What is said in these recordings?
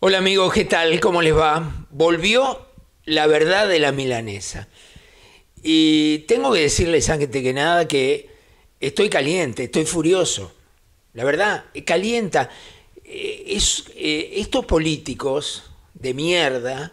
Hola amigos, ¿qué tal? ¿Cómo les va? Volvió la verdad de la milanesa. Y tengo que decirles antes que nada que estoy caliente, estoy furioso. La verdad, calienta. Eh, es, eh, estos políticos de mierda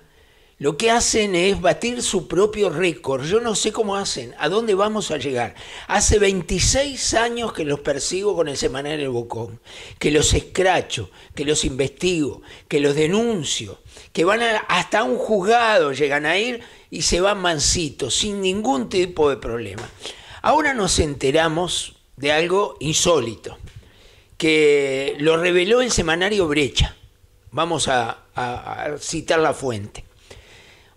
lo que hacen es batir su propio récord. Yo no sé cómo hacen, a dónde vamos a llegar. Hace 26 años que los persigo con el Semanario El Bocón, que los escracho, que los investigo, que los denuncio, que van hasta un juzgado, llegan a ir y se van mansitos, sin ningún tipo de problema. Ahora nos enteramos de algo insólito, que lo reveló el semanario Brecha. Vamos a citar la fuente.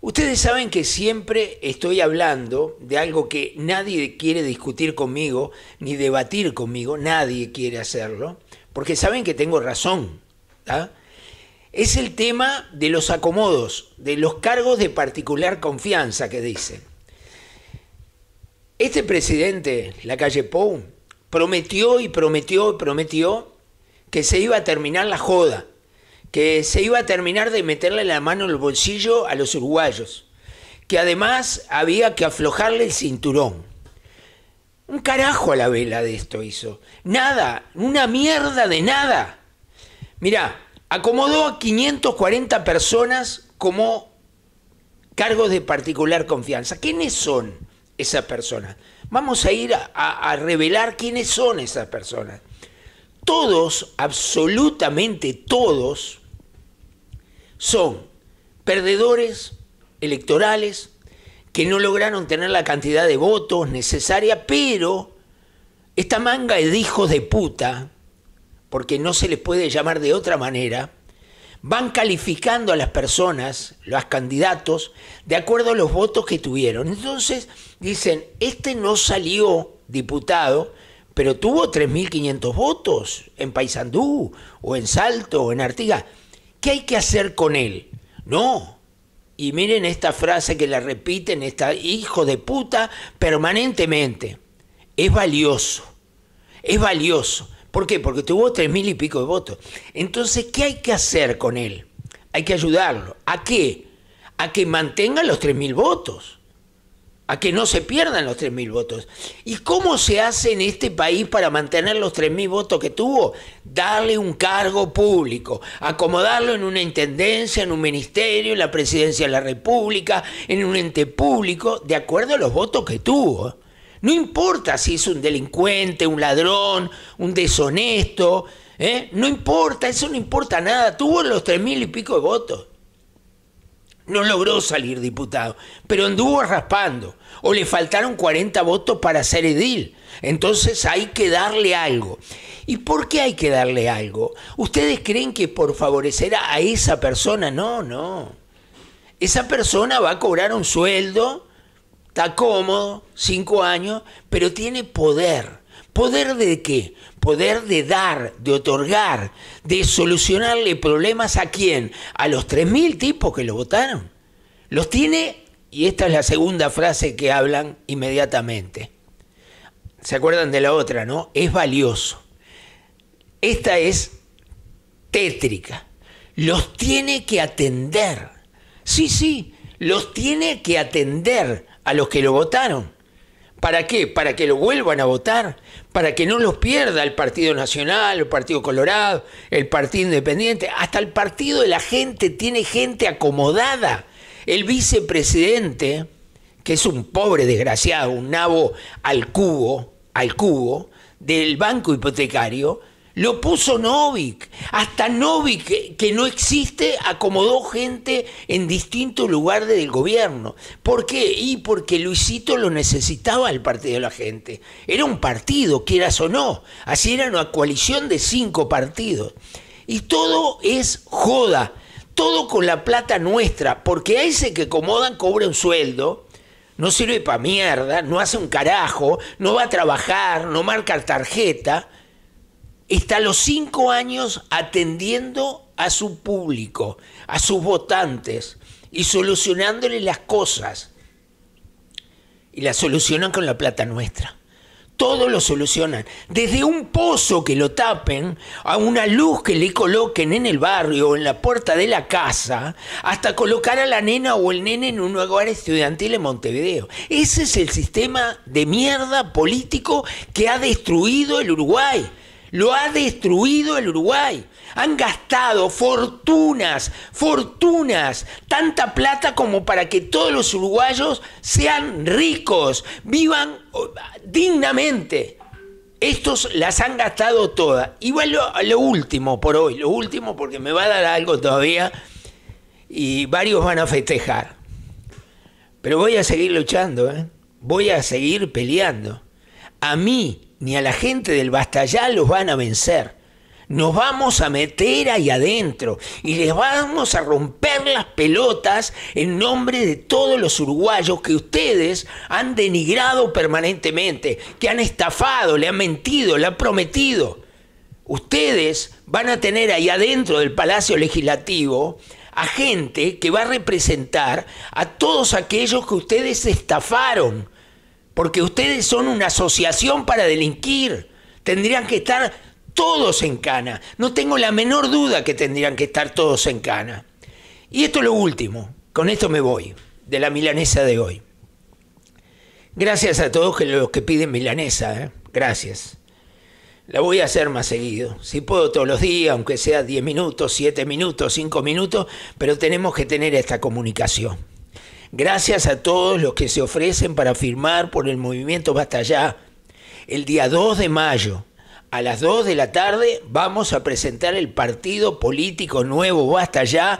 Ustedes saben que siempre estoy hablando de algo que nadie quiere discutir conmigo, ni debatir conmigo, nadie quiere hacerlo, porque saben que tengo razón. ¿ah? Es el tema de los acomodos, de los cargos de particular confianza que dicen. Este presidente, la calle Pou, prometió y prometió y prometió que se iba a terminar la joda que se iba a terminar de meterle la mano en el bolsillo a los uruguayos, que además había que aflojarle el cinturón. Un carajo a la vela de esto hizo. Nada, una mierda de nada. Mirá, acomodó a 540 personas como cargos de particular confianza. ¿Quiénes son esas personas? Vamos a ir a, revelar quiénes son esas personas. Todos, absolutamente todos, son perdedores electorales que no lograron tener la cantidad de votos necesaria, pero esta manga de hijos de puta, porque no se les puede llamar de otra manera, van calificando a las personas, los candidatos, de acuerdo a los votos que tuvieron. Entonces dicen, este no salió diputado, pero tuvo 3.500 votos en Paysandú, o en Salto, o en Artigas. ¿Qué hay que hacer con él? No. Y miren esta frase que la repiten, esta hijo de puta, permanentemente. Es valioso. Es valioso. ¿Por qué? Porque tuvo tres mil y pico de votos. Entonces, ¿qué hay que hacer con él? Hay que ayudarlo. ¿A qué? A que mantenga los tres mil votos a que no se pierdan los 3.000 votos. ¿Y cómo se hace en este país para mantener los 3.000 votos que tuvo? Darle un cargo público, acomodarlo en una intendencia, en un ministerio, en la presidencia de la República, en un ente público, de acuerdo a los votos que tuvo. No importa si es un delincuente, un ladrón, un deshonesto, ¿eh? no importa, eso no importa nada, tuvo los 3.000 y pico de votos. No logró salir diputado, pero anduvo raspando. O le faltaron 40 votos para ser edil. Entonces hay que darle algo. ¿Y por qué hay que darle algo? ¿Ustedes creen que por favorecer a esa persona? No, no. Esa persona va a cobrar un sueldo, está cómodo, cinco años, pero tiene poder ¿Poder de qué? Poder de dar, de otorgar, de solucionarle problemas a quién? A los 3.000 tipos que lo votaron. Los tiene, y esta es la segunda frase que hablan inmediatamente. ¿Se acuerdan de la otra, no? Es valioso. Esta es tétrica. Los tiene que atender. Sí, sí, los tiene que atender a los que lo votaron. ¿Para qué? Para que lo vuelvan a votar, para que no los pierda el Partido Nacional, el Partido Colorado, el Partido Independiente. Hasta el Partido de la Gente tiene gente acomodada. El vicepresidente, que es un pobre desgraciado, un nabo al cubo, al cubo, del banco hipotecario, lo puso Novik. Hasta Novik, que no existe, acomodó gente en distintos lugares del gobierno. ¿Por qué? Y porque Luisito lo necesitaba el Partido de la Gente. Era un partido, quieras o no. Así era una coalición de cinco partidos. Y todo es joda. Todo con la plata nuestra. Porque a ese que acomodan cobra un sueldo no sirve para mierda, no hace un carajo, no va a trabajar, no marca tarjeta está a los cinco años atendiendo a su público, a sus votantes y solucionándole las cosas. Y las solucionan con la plata nuestra. Todo lo solucionan. Desde un pozo que lo tapen, a una luz que le coloquen en el barrio o en la puerta de la casa, hasta colocar a la nena o el nene en un hogar estudiantil en Montevideo. Ese es el sistema de mierda político que ha destruido el Uruguay. Lo ha destruido el Uruguay. Han gastado fortunas, fortunas, tanta plata como para que todos los uruguayos sean ricos, vivan dignamente. Estos las han gastado todas. Igual lo, último por hoy, lo último porque me va a dar algo todavía y varios van a festejar. Pero voy a seguir luchando, ¿eh? voy a seguir peleando. A mí ni a la gente del Bastallá los van a vencer. Nos vamos a meter ahí adentro y les vamos a romper las pelotas en nombre de todos los uruguayos que ustedes han denigrado permanentemente, que han estafado, le han mentido, le han prometido. Ustedes van a tener ahí adentro del Palacio Legislativo a gente que va a representar a todos aquellos que ustedes estafaron, porque ustedes son una asociación para delinquir. Tendrían que estar todos en cana. No tengo la menor duda que tendrían que estar todos en cana. Y esto es lo último. Con esto me voy de la milanesa de hoy. Gracias a todos los que piden milanesa. ¿eh? Gracias. La voy a hacer más seguido. Si puedo todos los días, aunque sea 10 minutos, 7 minutos, 5 minutos, pero tenemos que tener esta comunicación. Gracias a todos los que se ofrecen para firmar por el movimiento Basta Ya. El día 2 de mayo, a las 2 de la tarde, vamos a presentar el partido político nuevo Basta Ya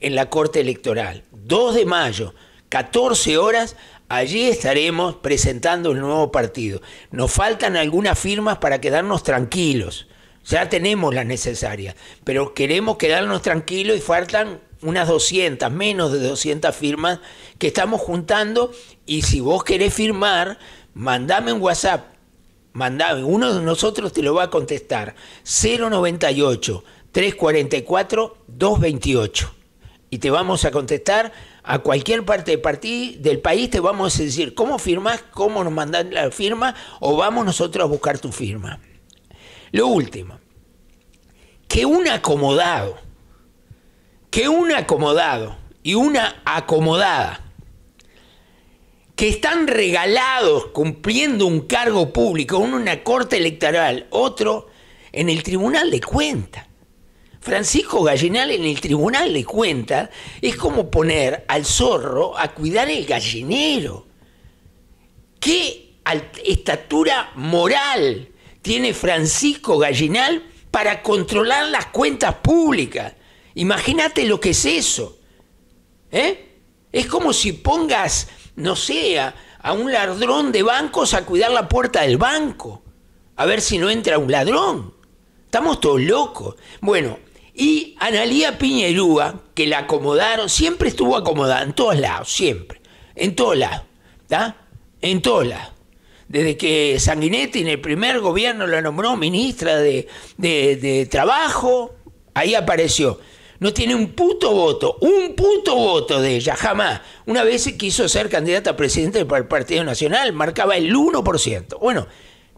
en la Corte Electoral. 2 de mayo, 14 horas, allí estaremos presentando el nuevo partido. Nos faltan algunas firmas para quedarnos tranquilos. Ya tenemos las necesarias, pero queremos quedarnos tranquilos y faltan unas 200, menos de 200 firmas que estamos juntando y si vos querés firmar, mandame un WhatsApp, mandame, uno de nosotros te lo va a contestar, 098 344 228 y te vamos a contestar a cualquier parte del país, te vamos a decir cómo firmas, cómo nos mandan la firma o vamos nosotros a buscar tu firma. Lo último, que un acomodado, que un acomodado y una acomodada que están regalados cumpliendo un cargo público, uno en una corte electoral, otro en el Tribunal de Cuentas. Francisco Gallinal en el Tribunal de Cuentas es como poner al zorro a cuidar el gallinero. ¿Qué estatura moral tiene Francisco Gallinal para controlar las cuentas públicas? Imagínate lo que es eso. ¿Eh? Es como si pongas, no sé, a, un ladrón de bancos a cuidar la puerta del banco, a ver si no entra un ladrón. Estamos todos locos. Bueno, y Analía Piñerúa, que la acomodaron, siempre estuvo acomodada, en todos lados, siempre. En todos lados, ¿está? En todos lados. Desde que Sanguinetti en el primer gobierno la nombró ministra de, de Trabajo, ahí apareció no tiene un puto voto, un puto voto de ella, jamás. Una vez quiso ser candidata a presidente para el Partido Nacional, marcaba el 1%. Bueno,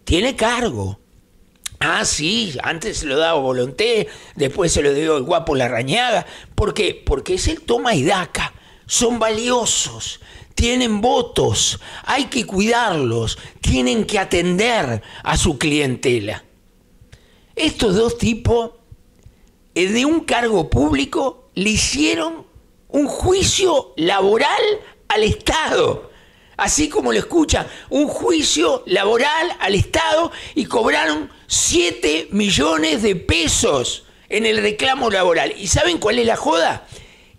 tiene cargo. Ah, sí, antes se lo daba Volonté, después se lo dio el guapo Larrañaga. ¿Por qué? Porque es el toma y daca. Son valiosos tienen votos, hay que cuidarlos, tienen que atender a su clientela. Estos dos tipos eh, de un cargo público le hicieron un juicio laboral al Estado. Así como lo escucha, un juicio laboral al Estado y cobraron 7 millones de pesos en el reclamo laboral. ¿Y saben cuál es la joda?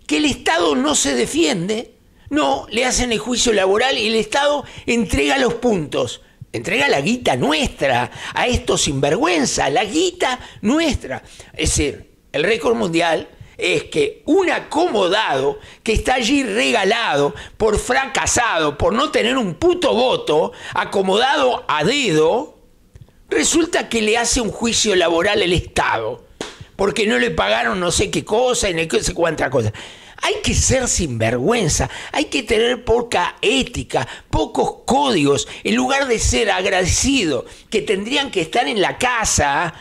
Que el Estado no se defiende, no, le hacen el juicio laboral y el Estado entrega los puntos. Entrega la guita nuestra a estos sinvergüenza, la guita nuestra. Es decir, el récord mundial es que un acomodado que está allí regalado por fracasado, por no tener un puto voto, acomodado a dedo, resulta que le hace un juicio laboral el Estado, porque no le pagaron no sé qué cosa y no sé cuánta cosa. Hay que ser sinvergüenza, hay que tener poca ética, pocos códigos, en lugar de ser agradecido, que tendrían que estar en la casa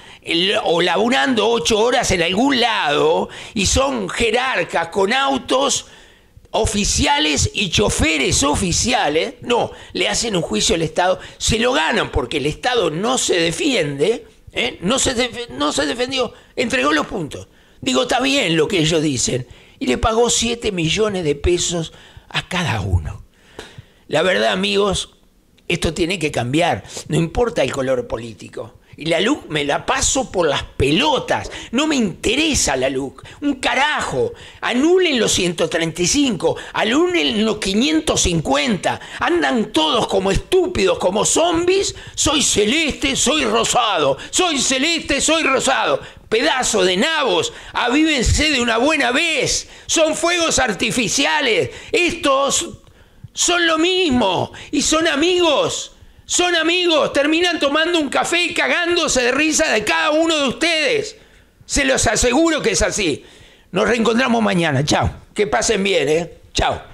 o laburando ocho horas en algún lado y son jerarcas con autos oficiales y choferes oficiales, no, le hacen un juicio al Estado, se lo ganan porque el Estado no se defiende, ¿eh? no, se no se defendió, entregó los puntos. Digo, está bien lo que ellos dicen, y le pagó 7 millones de pesos a cada uno. La verdad, amigos, esto tiene que cambiar, no importa el color político. Y la luz me la paso por las pelotas. No me interesa la luz Un carajo. Anulen los 135. Anulen los 550. Andan todos como estúpidos, como zombies. Soy celeste, soy rosado. Soy celeste, soy rosado. Pedazo de nabos. Avívense de una buena vez. Son fuegos artificiales. Estos son lo mismo. Y son amigos. Son amigos, terminan tomando un café y cagándose de risa de cada uno de ustedes. Se los aseguro que es así. Nos reencontramos mañana. Chao. Que pasen bien, ¿eh? Chao.